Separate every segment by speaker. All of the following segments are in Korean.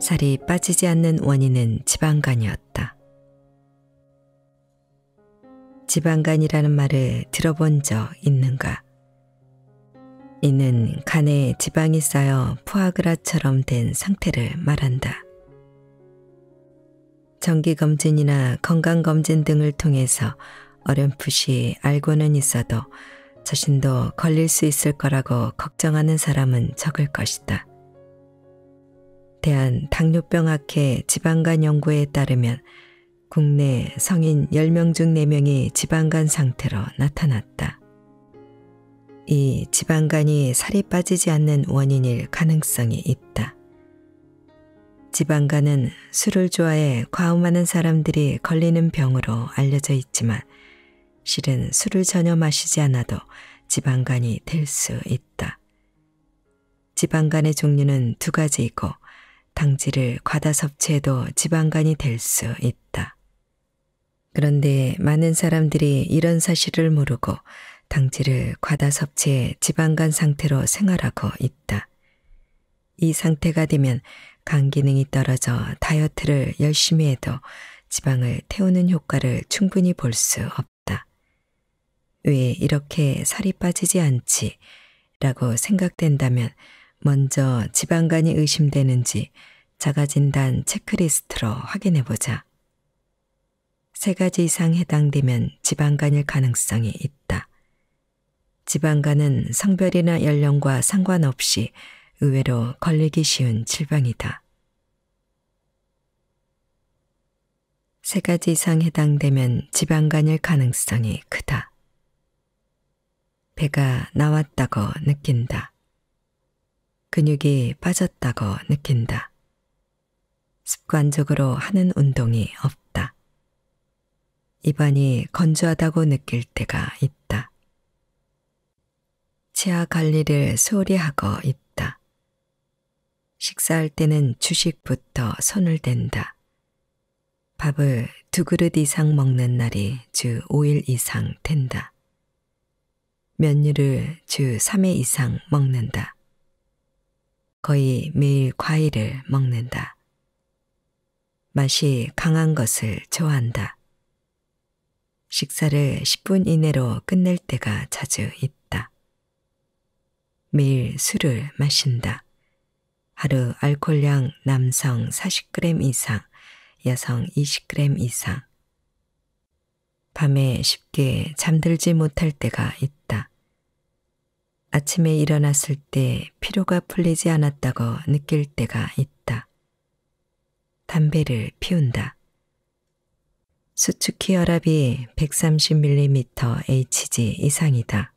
Speaker 1: 살이 빠지지 않는 원인은 지방간이었다. 지방간이라는 말을 들어본 적 있는가? 이는 간에 지방이 쌓여 푸아그라처럼 된 상태를 말한다. 정기검진이나 건강검진 등을 통해서 어렴풋이 알고는 있어도 자신도 걸릴 수 있을 거라고 걱정하는 사람은 적을 것이다. 대한 당뇨병학회 지방간 연구에 따르면 국내 성인 10명 중 4명이 지방간 상태로 나타났다. 이 지방간이 살이 빠지지 않는 원인일 가능성이 있다. 지방간은 술을 좋아해 과음하는 사람들이 걸리는 병으로 알려져 있지만 실은 술을 전혀 마시지 않아도 지방간이 될 수 있다. 지방간의 종류는 두 가지이고 당지를 과다 섭취해도 지방간이 될 수 있다. 그런데 많은 사람들이 이런 사실을 모르고 당질을 과다 섭취해 지방간 상태로 생활하고 있다. 이 상태가 되면 간 기능이 떨어져 다이어트를 열심히 해도 지방을 태우는 효과를 충분히 볼 수 없다. 왜 이렇게 살이 빠지지 않지? 라고 생각된다면 먼저 지방간이 의심되는지 자가진단 체크리스트로 확인해보자. 세 가지 이상 해당되면 지방간일 가능성이 있다. 지방간은 성별이나 연령과 상관없이 의외로 걸리기 쉬운 질병이다. 세 가지 이상 해당되면 지방간일 가능성이 크다. 배가 나왔다고 느낀다. 근육이 빠졌다고 느낀다. 습관적으로 하는 운동이 없다. 입안이 건조하다고 느낄 때가 있다. 치아 관리를 소홀히 하고 있다. 식사할 때는 주식부터 손을 댄다. 밥을 두 그릇 이상 먹는 날이 주 5일 이상 된다. 면류를 주 3회 이상 먹는다. 거의 매일 과일을 먹는다. 맛이 강한 것을 좋아한다. 식사를 10분 이내로 끝낼 때가 자주 있다. 매일 술을 마신다. 하루 알코올량 남성 40g 이상, 여성 20g 이상. 밤에 쉽게 잠들지 못할 때가 있다. 아침에 일어났을 때 피로가 풀리지 않았다고 느낄 때가 있다. 담배를 피운다. 수축기 혈압이 130mm Hg 이상이다.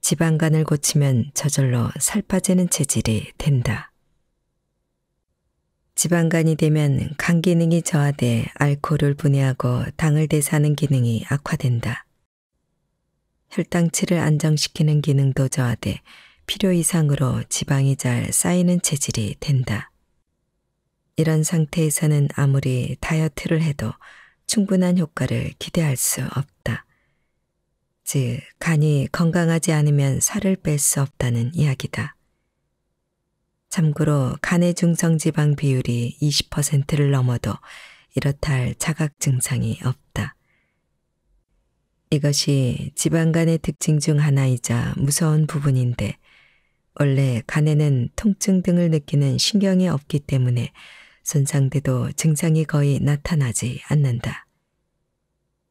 Speaker 1: 지방간을 고치면 저절로 살 빠지는 체질이 된다. 지방간이 되면 간 기능이 저하돼 알코올을 분해하고 당을 대사하는 기능이 악화된다. 혈당치를 안정시키는 기능도 저하돼 필요 이상으로 지방이 잘 쌓이는 체질이 된다. 이런 상태에서는 아무리 다이어트를 해도 충분한 효과를 기대할 수 없다. 즉, 간이 건강하지 않으면 살을 뺄 수 없다는 이야기다. 참고로 간의 중성지방 비율이 20%를 넘어도 이렇다 할 자각 증상이 없다. 이것이 지방간의 특징 중 하나이자 무서운 부분인데 원래 간에는 통증 등을 느끼는 신경이 없기 때문에 손상돼도 증상이 거의 나타나지 않는다.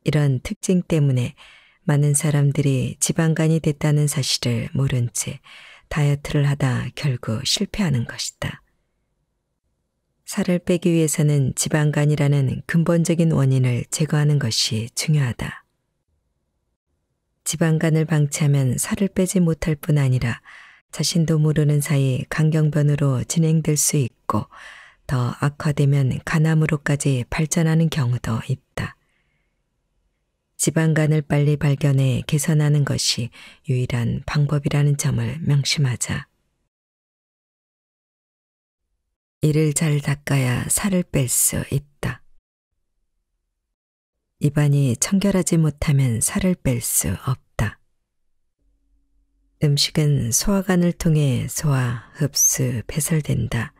Speaker 1: 이런 특징 때문에 많은 사람들이 지방간이 됐다는 사실을 모른 채 다이어트를 하다 결국 실패하는 것이다. 살을 빼기 위해서는 지방간이라는 근본적인 원인을 제거하는 것이 중요하다. 지방간을 방치하면 살을 빼지 못할 뿐 아니라 자신도 모르는 사이 간경변으로 진행될 수 있고 더 악화되면 간암으로까지 발전하는 경우도 있다. 지방간을 빨리 발견해 개선하는 것이 유일한 방법이라는 점을 명심하자. 이를 잘 닦아야 살을 뺄 수 있다. 입안이 청결하지 못하면 살을 뺄 수 없다. 음식은 소화관을 통해 소화, 흡수, 배설된다.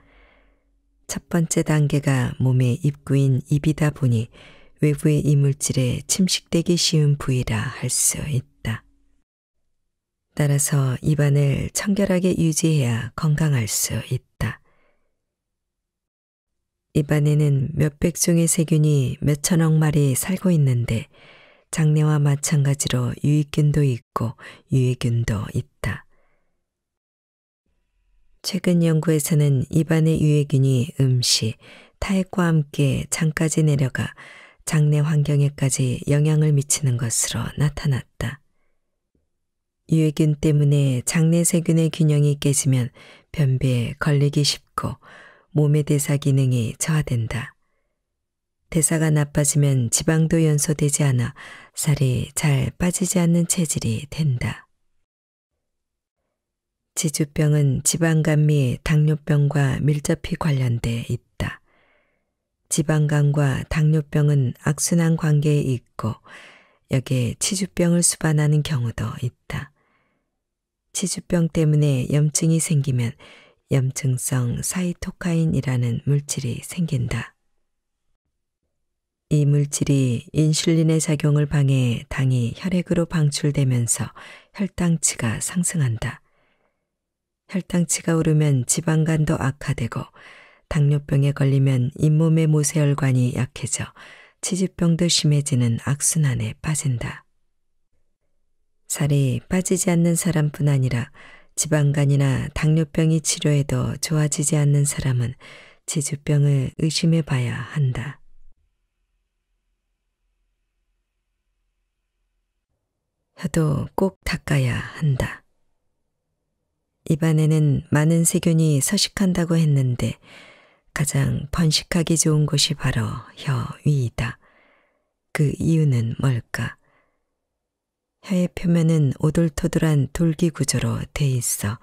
Speaker 1: 첫 번째 단계가 몸의 입구인 입이다 보니 외부의 이물질에 침식되기 쉬운 부위라 할 수 있다. 따라서 입안을 청결하게 유지해야 건강할 수 있다. 입안에는 몇백 종의 세균이 몇천억 마리 살고 있는데 장내와 마찬가지로 유익균도 있고 유해균도 있다. 최근 연구에서는 입안의 유해균이 음식, 타액과 함께 장까지 내려가 장내 환경에까지 영향을 미치는 것으로 나타났다. 유해균 때문에 장내 세균의 균형이 깨지면 변비에 걸리기 쉽고 몸의 대사 기능이 저하된다. 대사가 나빠지면 지방도 연소되지 않아 살이 잘 빠지지 않는 체질이 된다. 지주병은 지방간 및 당뇨병과 밀접히 관련돼 있다. 지방간과 당뇨병은 악순환 관계에 있고 여기에 치주병을 수반하는 경우도 있다. 치주병 때문에 염증이 생기면 염증성 사이토카인이라는 물질이 생긴다. 이 물질이 인슐린의 작용을 방해 당이 혈액으로 방출되면서 혈당치가 상승한다. 혈당치가 오르면 지방간도 악화되고 당뇨병에 걸리면 잇몸의 모세혈관이 약해져 치집병도 심해지는 악순환에 빠진다. 살이 빠지지 않는 사람뿐 아니라 지방간이나 당뇨병이 치료해도 좋아지지 않는 사람은 지주병을 의심해 봐야 한다. 혀도 꼭 닦아야 한다. 입안에는 많은 세균이 서식한다고 했는데 가장 번식하기 좋은 곳이 바로 혀 위이다. 그 이유는 뭘까? 혀의 표면은 오돌토돌한 돌기 구조로 돼 있어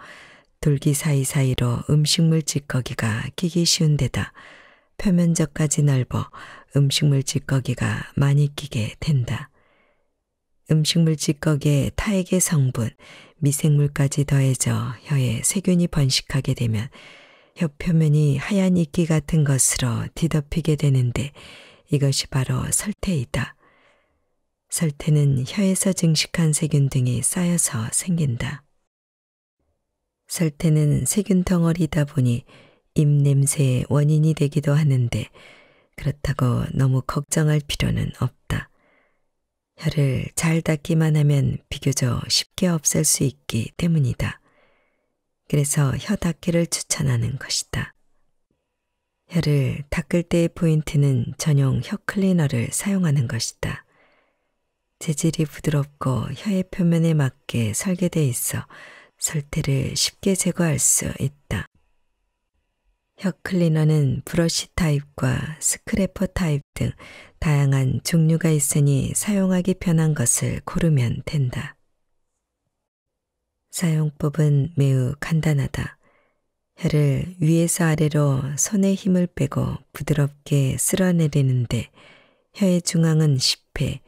Speaker 1: 돌기 사이사이로 음식물 찌꺼기가 끼기 쉬운 데다 표면적까지 넓어 음식물 찌꺼기가 많이 끼게 된다. 음식물 찌꺼기에 타액의 성분, 미생물까지 더해져 혀에 세균이 번식하게 되면 혀 표면이 하얀 이끼 같은 것으로 뒤덮이게 되는데 이것이 바로 설태이다. 설태는 혀에서 증식한 세균 등이 쌓여서 생긴다. 설태는 세균 덩어리다 보니 입 냄새의 원인이 되기도 하는데 그렇다고 너무 걱정할 필요는 없다. 혀를 잘 닦기만 하면 비교적 쉽게 없앨 수 있기 때문이다. 그래서 혀 닦기를 추천하는 것이다. 혀를 닦을 때의 포인트는 전용 혀 클리너를 사용하는 것이다. 재질이 부드럽고 혀의 표면에 맞게 설계돼 있어 설태를 쉽게 제거할 수 있다. 혀 클리너는 브러쉬 타입과 스크래퍼 타입 등 다양한 종류가 있으니 사용하기 편한 것을 고르면 된다. 사용법은 매우 간단하다. 혀를 위에서 아래로 손에 힘을 빼고 부드럽게 쓸어내리는데 혀의 중앙은 10회,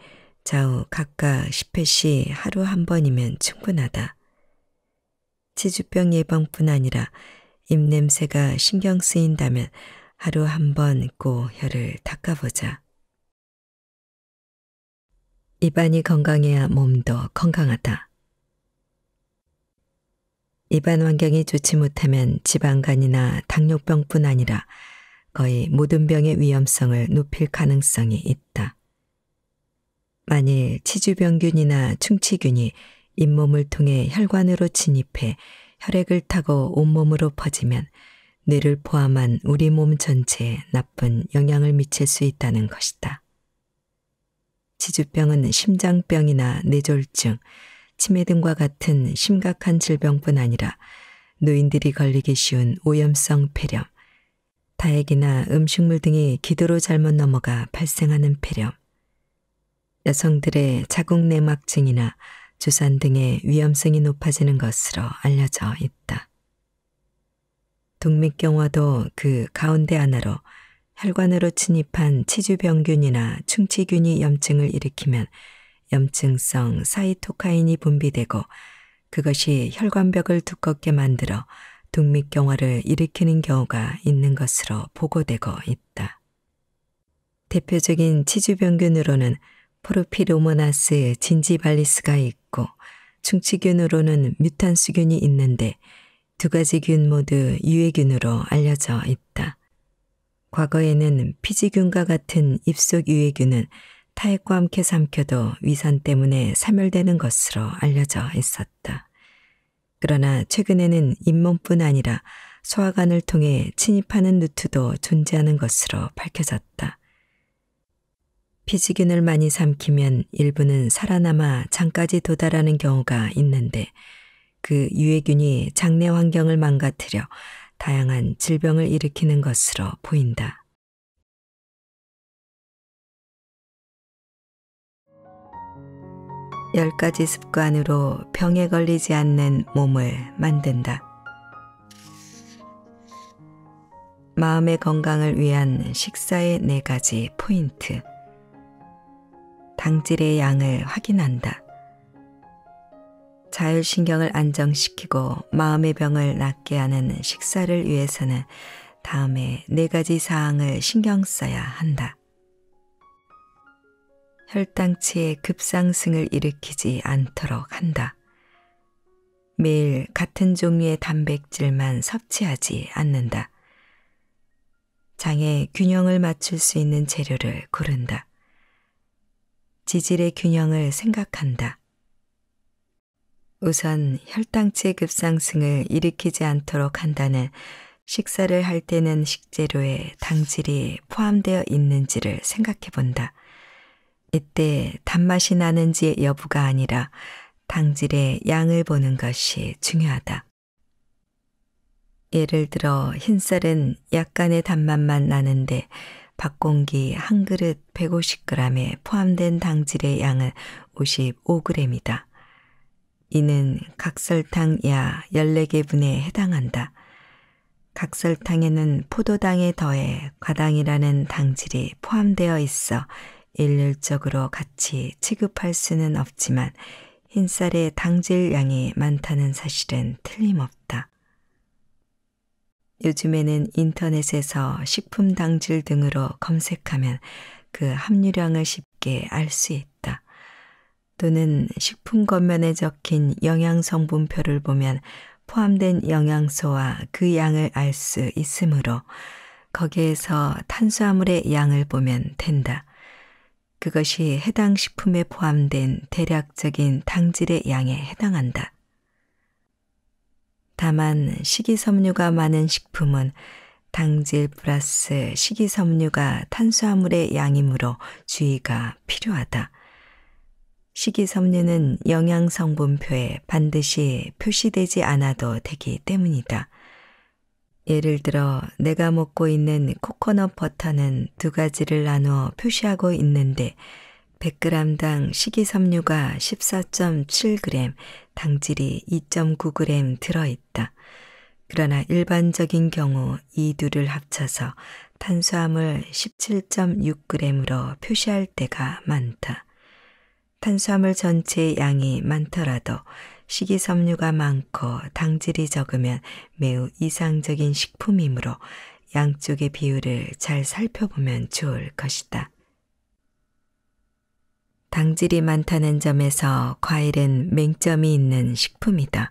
Speaker 1: 좌우 각각 10회씩 하루 한 번이면 충분하다. 치주병 예방뿐 아니라 입냄새가 신경 쓰인다면 하루 한 번 꼭 혀를 닦아보자. 입안이 건강해야 몸도 건강하다. 입안 환경이 좋지 못하면 지방간이나 당뇨병뿐 아니라 거의 모든 병의 위험성을 높일 가능성이 있다. 만일 치주병균이나 충치균이 잇몸을 통해 혈관으로 진입해 혈액을 타고 온몸으로 퍼지면 뇌를 포함한 우리 몸 전체에 나쁜 영향을 미칠 수 있다는 것이다. 치주병은 심장병이나 뇌졸중, 치매 등과 같은 심각한 질병뿐 아니라 노인들이 걸리기 쉬운 오염성 폐렴, 다액이나 음식물 등이 기도로 잘못 넘어가 발생하는 폐렴, 여성들의 자궁내막증이나 주산 등의 위험성이 높아지는 것으로 알려져 있다. 동맥경화도 그 가운데 하나로 혈관으로 침입한 치주병균이나 충치균이 염증을 일으키면 염증성 사이토카인이 분비되고 그것이 혈관벽을 두껍게 만들어 동맥경화를 일으키는 경우가 있는 것으로 보고되고 있다. 대표적인 치주병균으로는 포르피로모나스에 진지발리스가 있고 충치균으로는 뮤탄수균이 있는데 두 가지 균 모두 유해균으로 알려져 있다. 과거에는 피지균과 같은 입속 유해균은 타액과 함께 삼켜도 위산 때문에 사멸되는 것으로 알려져 있었다. 그러나 최근에는 잇몸뿐 아니라 소화관을 통해 침입하는 누트도 존재하는 것으로 밝혀졌다. 피지균을 많이 삼키면 일부는 살아남아 장까지 도달하는 경우가 있는데 그 유해균이 장내 환경을 망가뜨려 다양한 질병을 일으키는 것으로 보인다. 열 가지 습관으로 병에 걸리지 않는 몸을 만든다. 마음의 건강을 위한 식사의 네 가지 포인트. 당질의 양을 확인한다. 자율신경을 안정시키고 마음의 병을 낫게 하는 식사를 위해서는 다음에 네 가지 사항을 신경 써야 한다. 혈당치의 급상승을 일으키지 않도록 한다. 매일 같은 종류의 단백질만 섭취하지 않는다. 장의 균형을 맞출 수 있는 재료를 고른다. 지질의 균형을 생각한다. 우선 혈당치 급상승을 일으키지 않도록 한다는 식사를 할 때는 식재료에 당질이 포함되어 있는지를 생각해 본다. 이때 단맛이 나는지 여부가 아니라 당질의 양을 보는 것이 중요하다. 예를 들어 흰쌀은 약간의 단맛만 나는데 밥공기 한 그릇 150g에 포함된 당질의 양은 55g이다. 이는 각설탕 야 14개분에 해당한다. 각설탕에는 포도당에 더해 과당이라는 당질이 포함되어 있어 일률적으로 같이 취급할 수는 없지만 흰쌀의 당질 양이 많다는 사실은 틀림없다. 요즘에는 인터넷에서 식품 당질 등으로 검색하면 그 함유량을 쉽게 알 수 있다. 또는 식품 겉면에 적힌 영양성분표를 보면 포함된 영양소와 그 양을 알 수 있으므로 거기에서 탄수화물의 양을 보면 된다. 그것이 해당 식품에 포함된 대략적인 당질의 양에 해당한다. 다만 식이섬유가 많은 식품은 당질 플러스 식이섬유가 탄수화물의 양이므로 주의가 필요하다. 식이섬유는 영양성분표에 반드시 표시되지 않아도 되기 때문이다. 예를 들어 내가 먹고 있는 코코넛 버터는 두 가지를 나누어 표시하고 있는데 100g당 식이섬유가 14.7g, 당질이 2.9g 들어있다. 그러나 일반적인 경우 이 둘을 합쳐서 탄수화물 17.6g으로 표시할 때가 많다. 탄수화물 전체의 양이 많더라도 식이섬유가 많고 당질이 적으면 매우 이상적인 식품이므로 양쪽의 비율을 잘 살펴보면 좋을 것이다. 당질이 많다는 점에서 과일은 맹점이 있는 식품이다.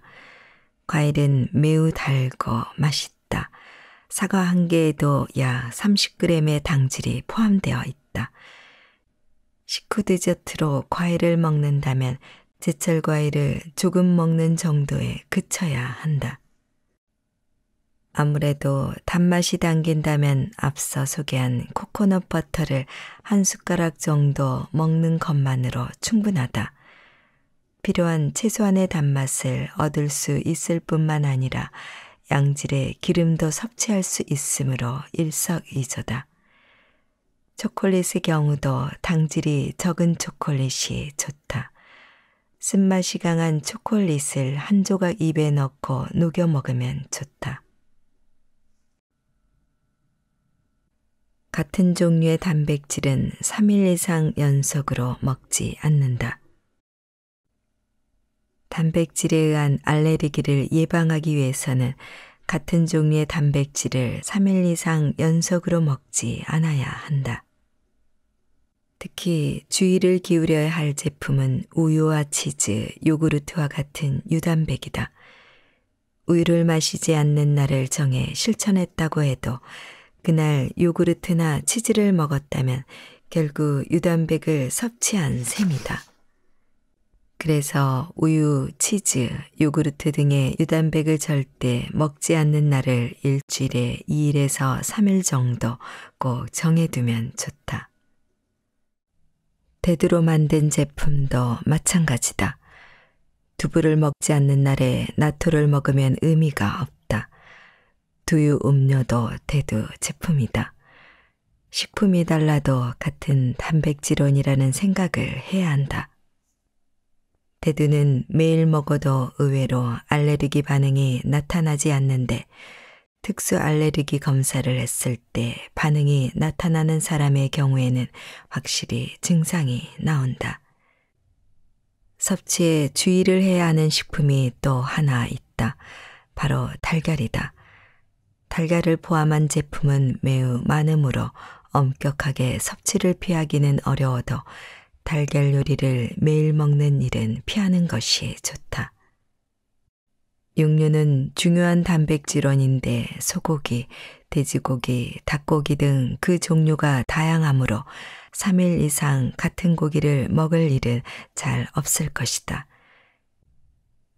Speaker 1: 과일은 매우 달고 맛있다. 사과 한 개에도 약 30g의 당질이 포함되어 있다. 식후 디저트로 과일을 먹는다면 제철 과일을 조금 먹는 정도에 그쳐야 한다. 아무래도 단맛이 당긴다면 앞서 소개한 코코넛 버터를 한 숟가락 정도 먹는 것만으로 충분하다. 필요한 최소한의 단맛을 얻을 수 있을 뿐만 아니라 양질의 기름도 섭취할 수 있으므로 일석이조다. 초콜릿의 경우도 당질이 적은 초콜릿이 좋다. 쓴맛이 강한 초콜릿을 한 조각 입에 넣고 녹여 먹으면 좋다. 같은 종류의 단백질은 3일 이상 연속으로 먹지 않는다. 단백질에 의한 알레르기를 예방하기 위해서는 같은 종류의 단백질을 3일 이상 연속으로 먹지 않아야 한다. 특히 주의를 기울여야 할 제품은 우유와 치즈, 요구르트와 같은 유단백이다. 우유를 마시지 않는 날을 정해 실천했다고 해도 그날 요구르트나 치즈를 먹었다면 결국 유단백을 섭취한 셈이다. 그래서 우유, 치즈, 요구르트 등의 유단백을 절대 먹지 않는 날을 일주일에 2일에서 3일 정도 꼭 정해두면 좋다. 대두로 만든 제품도 마찬가지다. 두부를 먹지 않는 날에 나토를 먹으면 의미가 없다. 두유 음료도 대두 제품이다. 식품이 달라도 같은 단백질원이라는 생각을 해야 한다. 대두는 매일 먹어도 의외로 알레르기 반응이 나타나지 않는데 특수 알레르기 검사를 했을 때 반응이 나타나는 사람의 경우에는 확실히 증상이 나온다. 섭취에 주의를 해야 하는 식품이 또 하나 있다. 바로 달걀이다. 달걀을 포함한 제품은 매우 많으므로 엄격하게 섭취를 피하기는 어려워도 달걀 요리를 매일 먹는 일은 피하는 것이 좋다. 육류는 중요한 단백질원인데 소고기, 돼지고기, 닭고기 등 그 종류가 다양하므로 3일 이상 같은 고기를 먹을 일은 잘 없을 것이다.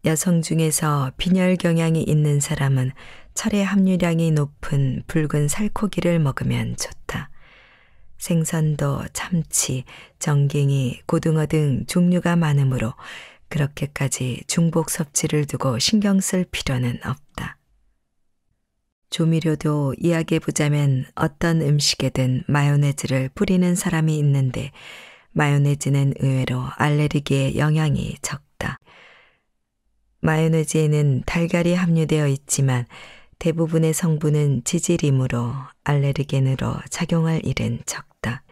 Speaker 1: 여성 중에서 빈혈 경향이 있는 사람은 철의 함유량이 높은 붉은 살코기를 먹으면 좋다. 생선도 참치, 정갱이, 고등어 등 종류가 많으므로 그렇게까지 중복 섭취를 두고 신경 쓸 필요는 없다. 조미료도 이야기해보자면 어떤 음식에든 마요네즈를 뿌리는 사람이 있는데 마요네즈는 의외로 알레르기에 영향이 적다. 마요네즈에는 달걀이 함유되어 있지만 대부분의 성분은 지질이므로 알레르겐으로 작용할 일은 적다.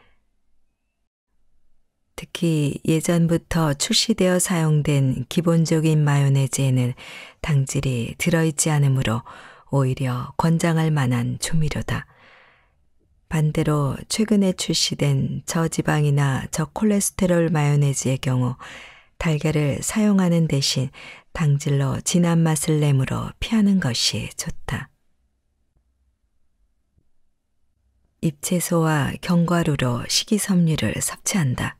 Speaker 1: 특히 예전부터 출시되어 사용된 기본적인 마요네즈에는 당질이 들어있지 않으므로 오히려 권장할 만한 조미료다. 반대로 최근에 출시된 저지방이나 저콜레스테롤 마요네즈의 경우 달걀을 사용하는 대신 당질러 진한 맛을 내므로 피하는 것이 좋다. 잎채소와 견과류로 식이섬유를 섭취한다.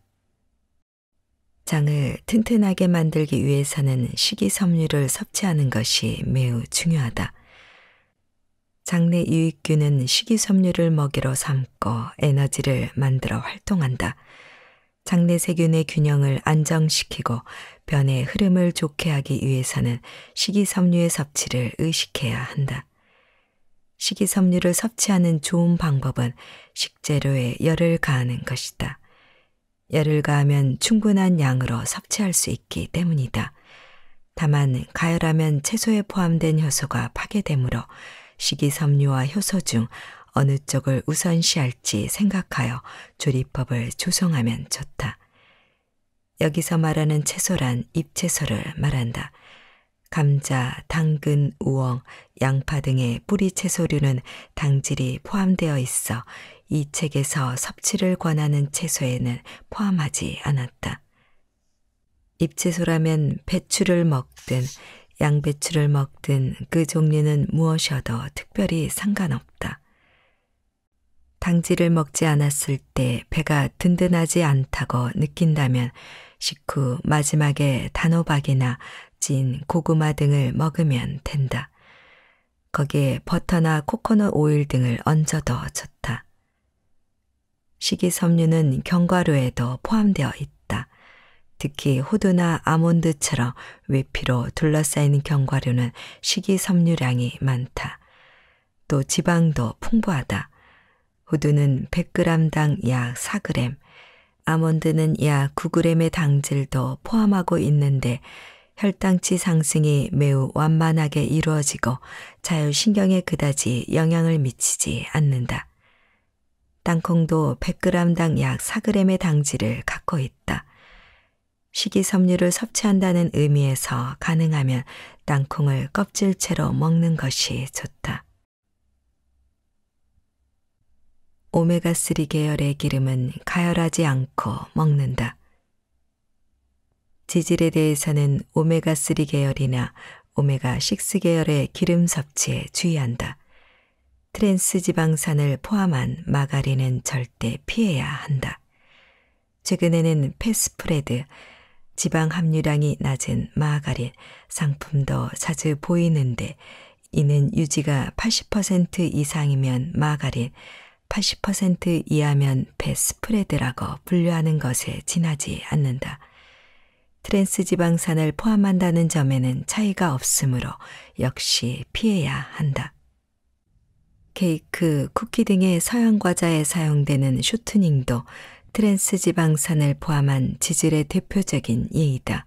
Speaker 1: 장을 튼튼하게 만들기 위해서는 식이섬유를 섭취하는 것이 매우 중요하다. 장내 유익균은 식이섬유를 먹이로 삼고 에너지를 만들어 활동한다. 장내 세균의 균형을 안정시키고 변의 흐름을 좋게 하기 위해서는 식이섬유의 섭취를 의식해야 한다. 식이섬유를 섭취하는 좋은 방법은 식재료에 열을 가하는 것이다. 열을 가하면 충분한 양으로 섭취할 수 있기 때문이다. 다만 가열하면 채소에 포함된 효소가 파괴되므로 식이섬유와 효소 중 어느 쪽을 우선시할지 생각하여 조리법을 조성하면 좋다. 여기서 말하는 채소란 잎채소를 말한다. 감자, 당근, 우엉, 양파 등의 뿌리 채소류는 당질이 포함되어 있어 이 책에서 섭취를 권하는 채소에는 포함하지 않았다. 잎채소라면 배추를 먹든 양배추를 먹든 그 종류는 무엇이어도 특별히 상관없다. 당질을 먹지 않았을 때 배가 든든하지 않다고 느낀다면 식후 마지막에 단호박이나 찐 고구마 등을 먹으면 된다. 거기에 버터나 코코넛 오일 등을 얹어 도좋다 식이섬유는 견과류에도 포함되어 있다. 특히 호두나 아몬드처럼 외피로 둘러싸인 견과류는 식이섬유량이 많다. 또 지방도 풍부하다. 호두는 100g당 약 4g, 아몬드는 약 9g의 당질도 포함하고 있는데 혈당치 상승이 매우 완만하게 이루어지고 자율신경에 그다지 영향을 미치지 않는다. 땅콩도 100g당 약 4g의 당질을 갖고 있다. 식이섬유를 섭취한다는 의미에서 가능하면 땅콩을 껍질채로 먹는 것이 좋다. 오메가3 계열의 기름은 가열하지 않고 먹는다. 지질에 대해서는 오메가3 계열이나 오메가6 계열의 기름 섭취에 주의한다. 트랜스 지방산을 포함한 마가린은 절대 피해야 한다. 최근에는 패스프레드, 지방 함유량이 낮은 마가린 상품도 자주 보이는데 이는 유지가 80% 이상이면 마가린, 80% 이하면 배스프레드라고 분류하는 것에 지나지 않는다. 트랜스 지방산을 포함한다는 점에는 차이가 없으므로 역시 피해야 한다. 케이크, 쿠키 등의 서양 과자에 사용되는 쇼트닝도 트랜스 지방산을 포함한 지질의 대표적인 예이다.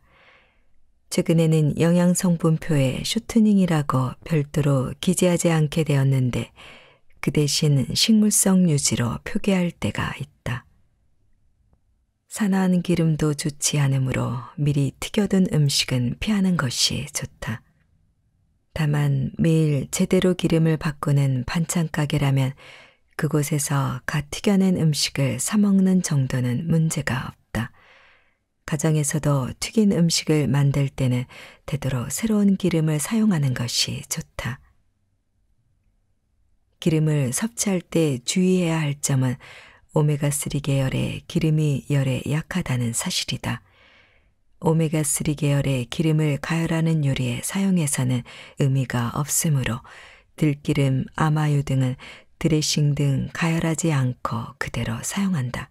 Speaker 1: 최근에는 영양성분표에 쇼트닝이라고 별도로 기재하지 않게 되었는데 그 대신 식물성 유지로 표기할 때가 있다. 산화한 기름도 좋지 않으므로 미리 튀겨둔 음식은 피하는 것이 좋다. 다만 매일 제대로 기름을 바꾸는 반찬 가게라면 그곳에서 갓 튀겨낸 음식을 사먹는 정도는 문제가 없다. 가정에서도 튀긴 음식을 만들 때는 되도록 새로운 기름을 사용하는 것이 좋다. 기름을 섭취할 때 주의해야 할 점은 오메가3 계열의 기름이 열에 약하다는 사실이다. 오메가3 계열의 기름을 가열하는 요리에 사용해서는 의미가 없으므로 들기름, 아마유 등은 드레싱 등 가열하지 않고 그대로 사용한다.